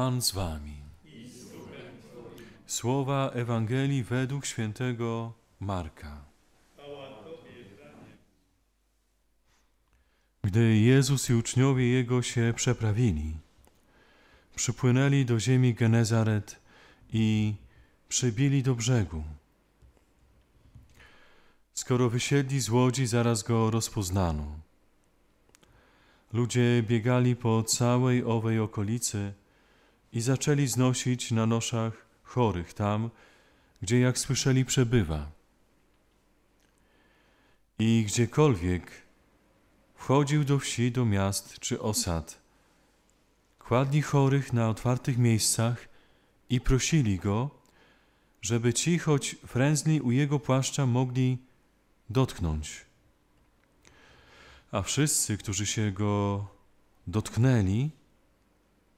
Pan z wami. Słowa Ewangelii według świętego Marka. Gdy Jezus i uczniowie Jego się przeprawili, przypłynęli do ziemi Genezaret i przybili do brzegu. Skoro wysiedli z łodzi, zaraz go rozpoznano. Ludzie biegali po całej owej okolicy, i zaczęli znosić na noszach chorych tam, gdzie jak słyszeli przebywa. I gdziekolwiek wchodził do wsi, do miast czy osad, kładli chorych na otwartych miejscach i prosili go, żeby ci, choć frędzli u jego płaszcza, mogli dotknąć. A wszyscy, którzy się go dotknęli,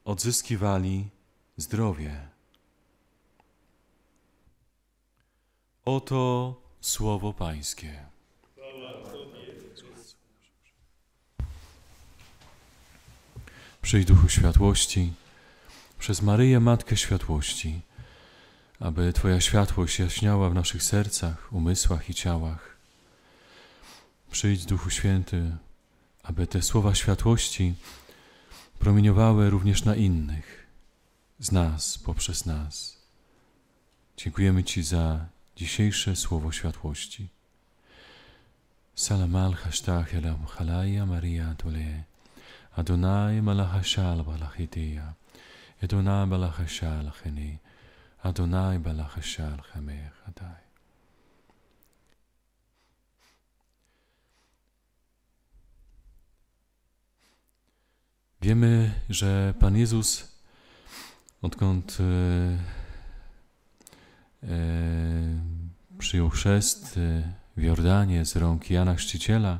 odzyskiwali zdrowie. Oto słowo Pańskie. Przyjdź Duchu Światłości, przez Maryję Matkę Światłości, aby Twoja światłość jaśniała w naszych sercach, umysłach i ciałach. Przyjdź Duchu Święty, aby te słowa światłości promieniowały również na innych, z nas, poprzez nas. Dziękujemy Ci za dzisiejsze słowo światłości. Salam al hashtach elam halaya maria tole Adonai malachashal balachidia Adonai balachashal cheni Adonai balachashal chamech adai Wiemy, że Pan Jezus, odkąd e, e, przyjął chrzest e, w Jordanie z rąk Jana Chrzciciela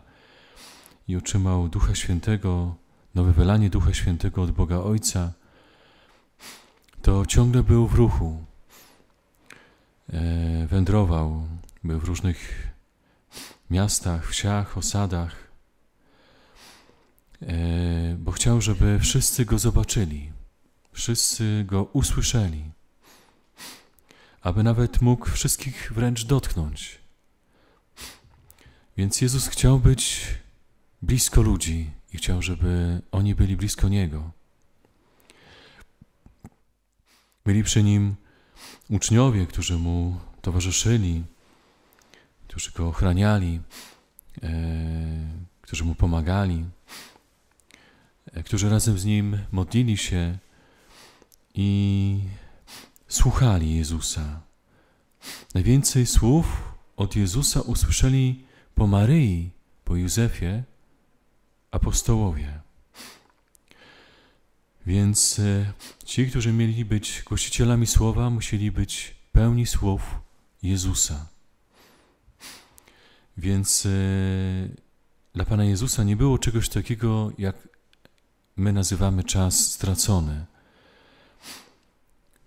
i otrzymał Ducha Świętego, nowe wylanie Ducha Świętego od Boga Ojca, to ciągle był w ruchu, e, wędrował, był w różnych miastach, wsiach, osadach, E, bo chciał, żeby wszyscy go zobaczyli, wszyscy go usłyszeli, aby nawet mógł wszystkich wręcz dotknąć. Więc Jezus chciał być blisko ludzi i chciał, żeby oni byli blisko Niego. Byli przy Nim uczniowie, którzy Mu towarzyszyli, którzy Go ochraniali, e, którzy Mu pomagali którzy razem z nim modlili się i słuchali Jezusa. Najwięcej słów od Jezusa usłyszeli po Maryi, po Józefie, apostołowie. Więc e, ci, którzy mieli być głosicielami słowa, musieli być pełni słów Jezusa. Więc e, dla Pana Jezusa nie było czegoś takiego jak my nazywamy czas stracony.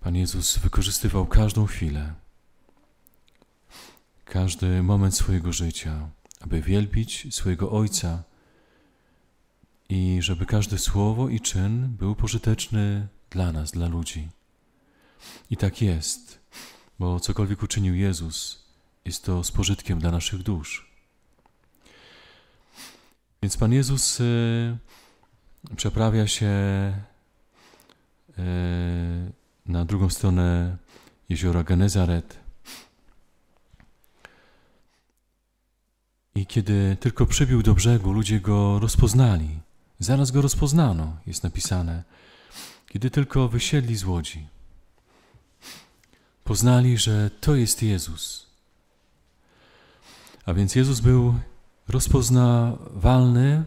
Pan Jezus wykorzystywał każdą chwilę, każdy moment swojego życia, aby wielbić swojego Ojca i żeby każde słowo i czyn był pożyteczny dla nas, dla ludzi. I tak jest, bo cokolwiek uczynił Jezus, jest to z pożytkiem dla naszych dusz. Więc Pan Jezus y, przeprawia się e, na drugą stronę jeziora Genezaret. I kiedy tylko przybił do brzegu, ludzie go rozpoznali. Zaraz go rozpoznano, jest napisane. Kiedy tylko wysiedli z łodzi, poznali, że to jest Jezus. A więc Jezus był rozpoznawalny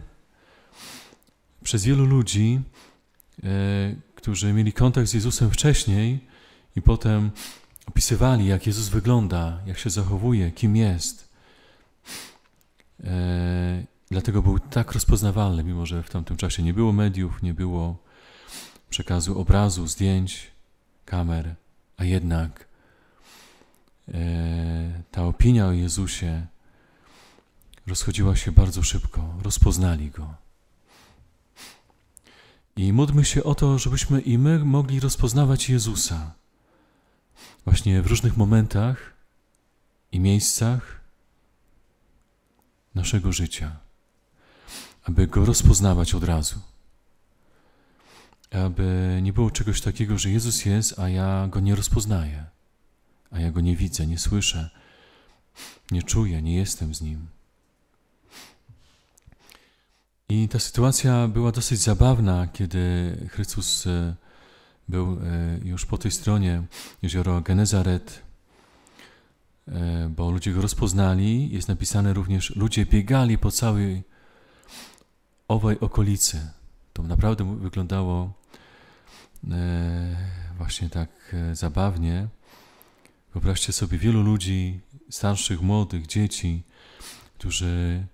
przez wielu ludzi, e, którzy mieli kontakt z Jezusem wcześniej i potem opisywali, jak Jezus wygląda, jak się zachowuje, kim jest. E, dlatego był tak rozpoznawalny, mimo że w tamtym czasie nie było mediów, nie było przekazu obrazu, zdjęć, kamer, a jednak e, ta opinia o Jezusie rozchodziła się bardzo szybko, rozpoznali go. I módlmy się o to, żebyśmy i my mogli rozpoznawać Jezusa. Właśnie w różnych momentach i miejscach naszego życia, aby go rozpoznawać od razu. Aby nie było czegoś takiego, że Jezus jest, a ja go nie rozpoznaję, a ja go nie widzę, nie słyszę, nie czuję, nie jestem z nim. I ta sytuacja była dosyć zabawna, kiedy Chrystus e, był e, już po tej stronie jezioro Genezaret, e, bo ludzie go rozpoznali. Jest napisane również, ludzie biegali po całej owej okolicy. To naprawdę wyglądało właśnie tak zabawnie. Wyobraźcie sobie wielu ludzi, starszych, młodych, dzieci, którzy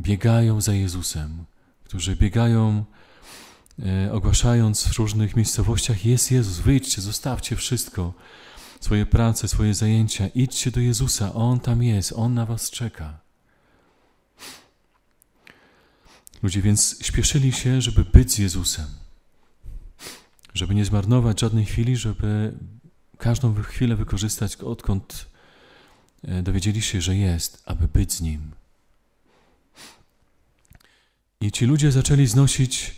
biegają za Jezusem, którzy biegają e, ogłaszając w różnych miejscowościach jest Jezus, wyjdźcie, zostawcie wszystko, swoje prace, swoje zajęcia, idźcie do Jezusa, On tam jest, On na was czeka. Ludzie więc śpieszyli się, żeby być z Jezusem, żeby nie zmarnować żadnej chwili, żeby każdą chwilę wykorzystać, odkąd e, dowiedzieli się, że jest, aby być z Nim. I ci ludzie zaczęli znosić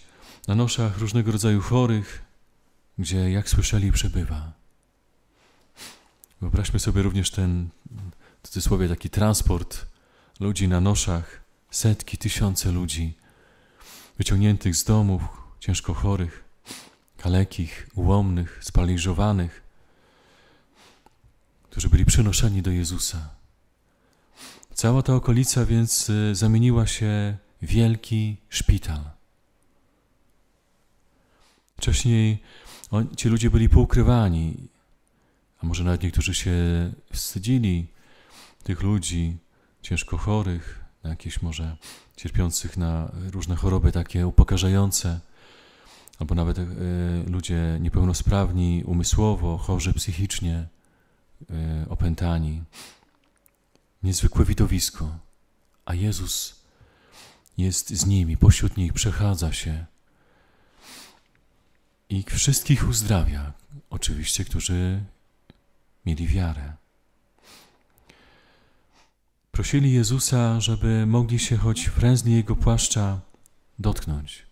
na noszach różnego rodzaju chorych, gdzie, jak słyszeli, przebywa. Wyobraźmy sobie również ten, w cudzysłowie, taki transport ludzi na noszach, setki, tysiące ludzi, wyciągniętych z domów, ciężko chorych, kalekich, ułomnych, spaliżowanych, którzy byli przenoszeni do Jezusa. Cała ta okolica więc y, zamieniła się wielki szpital. Wcześniej ci ludzie byli poukrywani, a może nawet niektórzy się wstydzili tych ludzi ciężko chorych, jakichś może cierpiących na różne choroby takie upokarzające, albo nawet y, ludzie niepełnosprawni umysłowo, chorzy psychicznie, y, opętani. Niezwykłe widowisko, a Jezus jest z nimi, pośród nich przechadza się i wszystkich uzdrawia, oczywiście, którzy mieli wiarę. Prosili Jezusa, żeby mogli się choć frędzli Jego płaszcza dotknąć.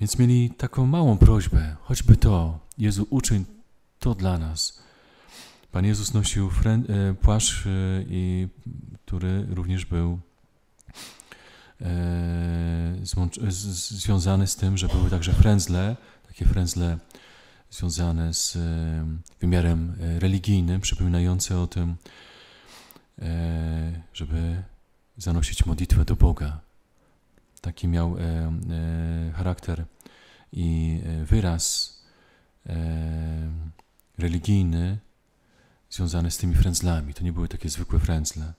Więc mieli taką małą prośbę, choćby to, Jezu, uczyń to dla nas. Pan Jezus nosił e, płaszcz, e, który również był E, e, z, z, związany z tym, że były także frędzle, takie frędzle związane z e, wymiarem religijnym, przypominające o tym, żeby zanosić modlitwę do Boga. Taki miał charakter i wyraz religijny związany z tymi frędzlami. To nie były takie zwykłe frędzle.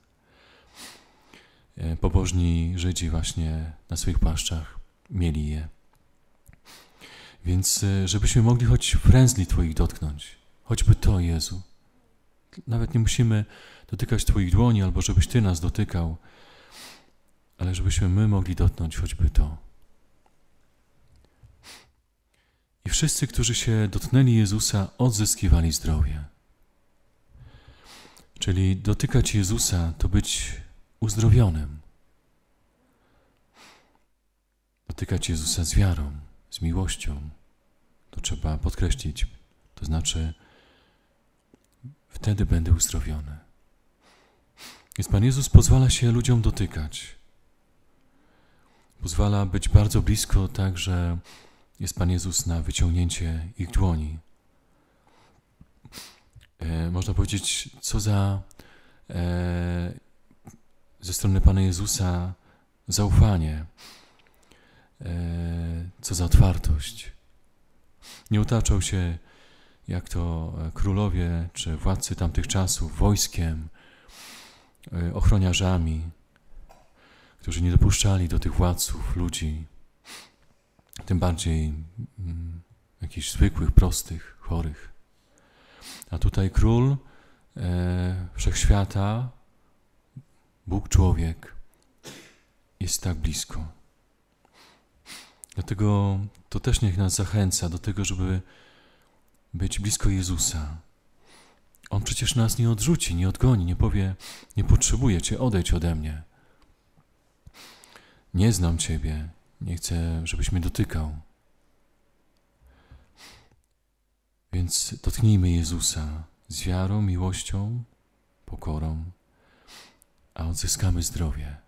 E, pobożni Żydzi właśnie na swoich płaszczach mieli je. Więc e, żebyśmy mogli choć frędzli Twoich dotknąć, choćby to, Jezu. Nawet nie musimy dotykać Twoich dłoni, albo żebyś Ty nas dotykał, ale żebyśmy my mogli dotknąć choćby to. I wszyscy, którzy się dotknęli Jezusa, odzyskiwali zdrowie. Czyli dotykać Jezusa to być uzdrowionym. Dotykać Jezusa z wiarą, z miłością, to trzeba podkreślić. To znaczy, wtedy będę uzdrowiony. Więc Pan Jezus pozwala się ludziom dotykać. Pozwala być bardzo blisko, tak że jest Pan Jezus na wyciągnięcie ich dłoni. E, można powiedzieć, co za e, ze strony Pana Jezusa zaufanie, e, co za otwartość. Nie otaczał się, jak to e, królowie czy władcy tamtych czasów, wojskiem, e, ochroniarzami, którzy nie dopuszczali do tych władców ludzi, tym bardziej mm, jakichś zwykłych, prostych, chorych. A tutaj król e, wszechświata Bóg człowiek jest tak blisko. Dlatego to też niech nas zachęca do tego, żeby być blisko Jezusa. On przecież nas nie odrzuci, nie odgoni, nie powie: Nie potrzebuję Cię, odejdź ode mnie. Nie znam Ciebie, nie chcę, żebyś mnie dotykał. Więc dotknijmy Jezusa z wiarą, miłością, pokorą a odzyskamy zdrowie.